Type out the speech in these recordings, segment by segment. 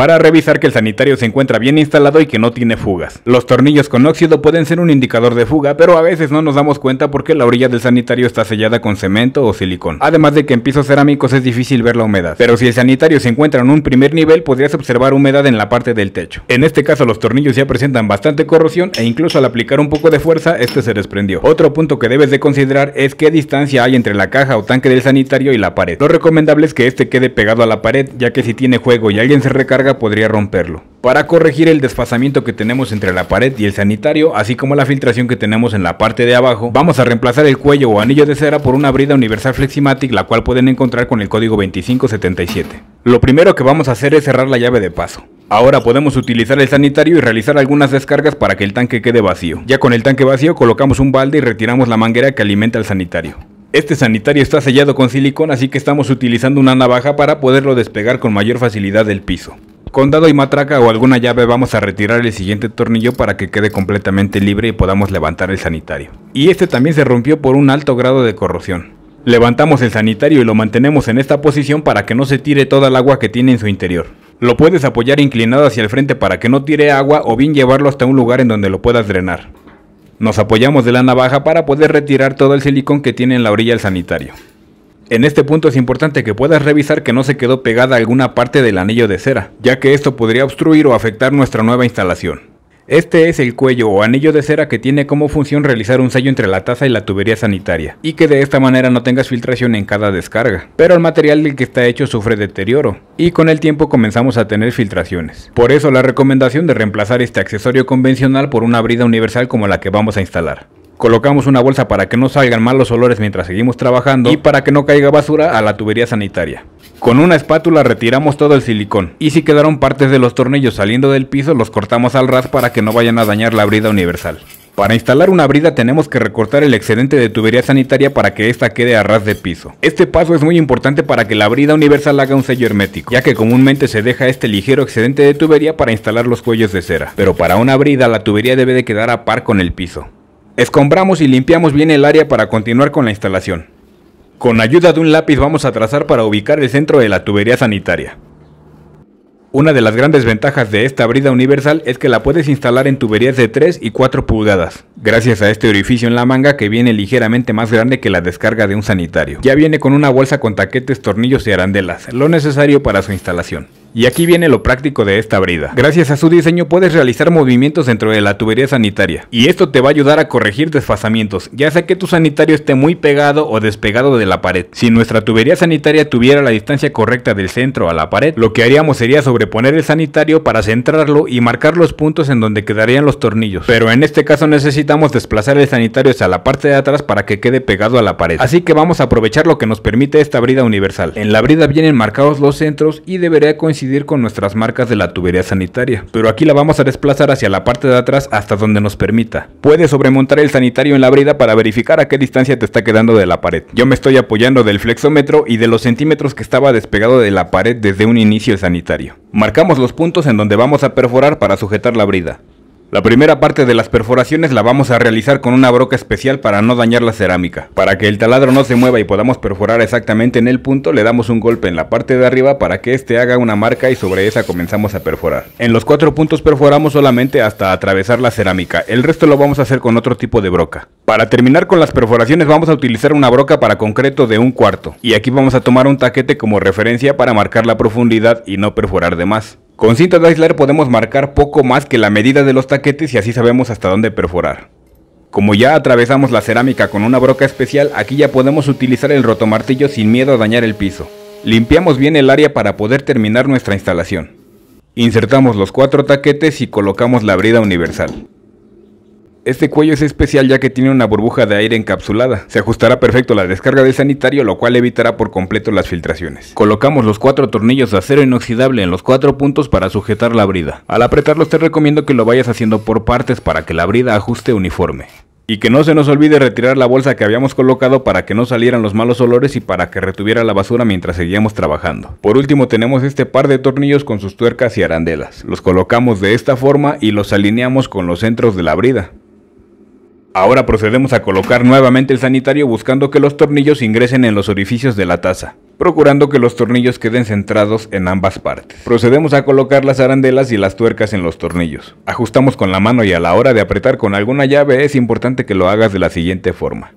para revisar que el sanitario se encuentra bien instalado y que no tiene fugas. Los tornillos con óxido pueden ser un indicador de fuga, pero a veces no nos damos cuenta porque la orilla del sanitario está sellada con cemento o silicón. Además de que en pisos cerámicos es difícil ver la humedad, pero si el sanitario se encuentra en un primer nivel podrías observar humedad en la parte del techo. En este caso los tornillos ya presentan bastante corrosión e incluso al aplicar un poco de fuerza este se desprendió. Otro punto que debes de considerar es qué distancia hay entre la caja o tanque del sanitario y la pared. Lo recomendable es que este quede pegado a la pared ya que si tiene juego y alguien se recarga podría romperlo. Para corregir el desfasamiento que tenemos entre la pared y el sanitario, así como la filtración que tenemos en la parte de abajo, vamos a reemplazar el cuello o anillo de cera por una brida universal Fleximatic, la cual pueden encontrar con el código 2577. Lo primero que vamos a hacer es cerrar la llave de paso. Ahora podemos utilizar el sanitario y realizar algunas descargas para que el tanque quede vacío. Ya con el tanque vacío colocamos un balde y retiramos la manguera que alimenta el sanitario. Este sanitario está sellado con silicón así que estamos utilizando una navaja para poderlo despegar con mayor facilidad del piso. Con dado y matraca o alguna llave vamos a retirar el siguiente tornillo para que quede completamente libre y podamos levantar el sanitario. Y este también se rompió por un alto grado de corrosión. Levantamos el sanitario y lo mantenemos en esta posición para que no se tire toda el agua que tiene en su interior. Lo puedes apoyar inclinado hacia el frente para que no tire agua o bien llevarlo hasta un lugar en donde lo puedas drenar. Nos apoyamos de la navaja para poder retirar todo el silicón que tiene en la orilla del sanitario. En este punto es importante que puedas revisar que no se quedó pegada alguna parte del anillo de cera, ya que esto podría obstruir o afectar nuestra nueva instalación. Este es el cuello o anillo de cera que tiene como función realizar un sello entre la taza y la tubería sanitaria, y que de esta manera no tengas filtración en cada descarga, pero el material del que está hecho sufre deterioro, y con el tiempo comenzamos a tener filtraciones. Por eso la recomendación de reemplazar este accesorio convencional por una brida universal como la que vamos a instalar colocamos una bolsa para que no salgan malos olores mientras seguimos trabajando y para que no caiga basura a la tubería sanitaria. Con una espátula retiramos todo el silicón y si quedaron partes de los tornillos saliendo del piso los cortamos al ras para que no vayan a dañar la brida universal. Para instalar una brida tenemos que recortar el excedente de tubería sanitaria para que ésta quede a ras de piso. Este paso es muy importante para que la brida universal haga un sello hermético, ya que comúnmente se deja este ligero excedente de tubería para instalar los cuellos de cera, pero para una brida la tubería debe de quedar a par con el piso. Escombramos y limpiamos bien el área para continuar con la instalación. Con ayuda de un lápiz vamos a trazar para ubicar el centro de la tubería sanitaria. Una de las grandes ventajas de esta brida universal es que la puedes instalar en tuberías de 3 y 4 pulgadas, gracias a este orificio en la manga que viene ligeramente más grande que la descarga de un sanitario. Ya viene con una bolsa con taquetes, tornillos y arandelas, lo necesario para su instalación. Y aquí viene lo práctico de esta brida. Gracias a su diseño puedes realizar movimientos dentro de la tubería sanitaria. Y esto te va a ayudar a corregir desfasamientos, ya sea que tu sanitario esté muy pegado o despegado de la pared. Si nuestra tubería sanitaria tuviera la distancia correcta del centro a la pared, lo que haríamos sería sobreponer el sanitario para centrarlo y marcar los puntos en donde quedarían los tornillos. Pero en este caso necesitamos desplazar el sanitario hacia la parte de atrás para que quede pegado a la pared. Así que vamos a aprovechar lo que nos permite esta brida universal. En la brida vienen marcados los centros y debería coincidir con nuestras marcas de la tubería sanitaria, pero aquí la vamos a desplazar hacia la parte de atrás hasta donde nos permita. Puedes sobremontar el sanitario en la brida para verificar a qué distancia te está quedando de la pared. Yo me estoy apoyando del flexómetro y de los centímetros que estaba despegado de la pared desde un inicio sanitario. Marcamos los puntos en donde vamos a perforar para sujetar la brida. La primera parte de las perforaciones la vamos a realizar con una broca especial para no dañar la cerámica. Para que el taladro no se mueva y podamos perforar exactamente en el punto, le damos un golpe en la parte de arriba para que este haga una marca y sobre esa comenzamos a perforar. En los cuatro puntos perforamos solamente hasta atravesar la cerámica, el resto lo vamos a hacer con otro tipo de broca. Para terminar con las perforaciones vamos a utilizar una broca para concreto de un cuarto y aquí vamos a tomar un taquete como referencia para marcar la profundidad y no perforar de más. Con cinta de aislar podemos marcar poco más que la medida de los taquetes y así sabemos hasta dónde perforar. Como ya atravesamos la cerámica con una broca especial, aquí ya podemos utilizar el rotomartillo sin miedo a dañar el piso. Limpiamos bien el área para poder terminar nuestra instalación. Insertamos los cuatro taquetes y colocamos la brida universal. Este cuello es especial ya que tiene una burbuja de aire encapsulada. Se ajustará perfecto la descarga del sanitario, lo cual evitará por completo las filtraciones. Colocamos los cuatro tornillos de acero inoxidable en los cuatro puntos para sujetar la brida. Al apretarlos te recomiendo que lo vayas haciendo por partes para que la brida ajuste uniforme. Y que no se nos olvide retirar la bolsa que habíamos colocado para que no salieran los malos olores y para que retuviera la basura mientras seguíamos trabajando. Por último tenemos este par de tornillos con sus tuercas y arandelas. Los colocamos de esta forma y los alineamos con los centros de la brida. Ahora procedemos a colocar nuevamente el sanitario buscando que los tornillos ingresen en los orificios de la taza, procurando que los tornillos queden centrados en ambas partes. Procedemos a colocar las arandelas y las tuercas en los tornillos. Ajustamos con la mano y a la hora de apretar con alguna llave es importante que lo hagas de la siguiente forma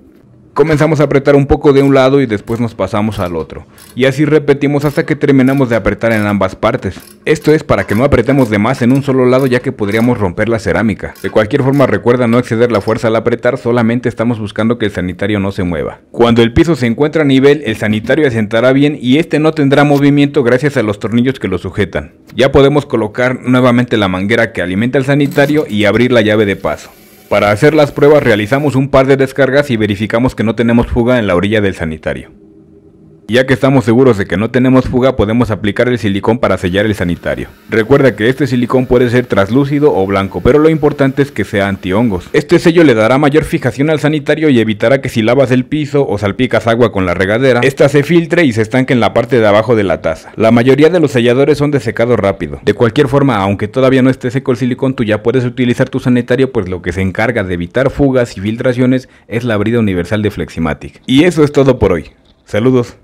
comenzamos a apretar un poco de un lado y después nos pasamos al otro. Y así repetimos hasta que terminamos de apretar en ambas partes. Esto es para que no apretemos de más en un solo lado ya que podríamos romper la cerámica. De cualquier forma recuerda no exceder la fuerza al apretar, solamente estamos buscando que el sanitario no se mueva. Cuando el piso se encuentra a nivel, el sanitario asentará bien y este no tendrá movimiento gracias a los tornillos que lo sujetan. Ya podemos colocar nuevamente la manguera que alimenta el sanitario y abrir la llave de paso. Para hacer las pruebas realizamos un par de descargas y verificamos que no tenemos fuga en la orilla del sanitario. Ya que estamos seguros de que no tenemos fuga, podemos aplicar el silicón para sellar el sanitario. Recuerda que este silicón puede ser traslúcido o blanco, pero lo importante es que sea antihongos. Este sello le dará mayor fijación al sanitario y evitará que si lavas el piso o salpicas agua con la regadera, esta se filtre y se estanque en la parte de abajo de la taza. La mayoría de los selladores son de secado rápido. De cualquier forma, aunque todavía no esté seco el silicón, tú ya puedes utilizar tu sanitario, pues lo que se encarga de evitar fugas y filtraciones es la brida universal de Fleximatic. Y eso es todo por hoy. Saludos.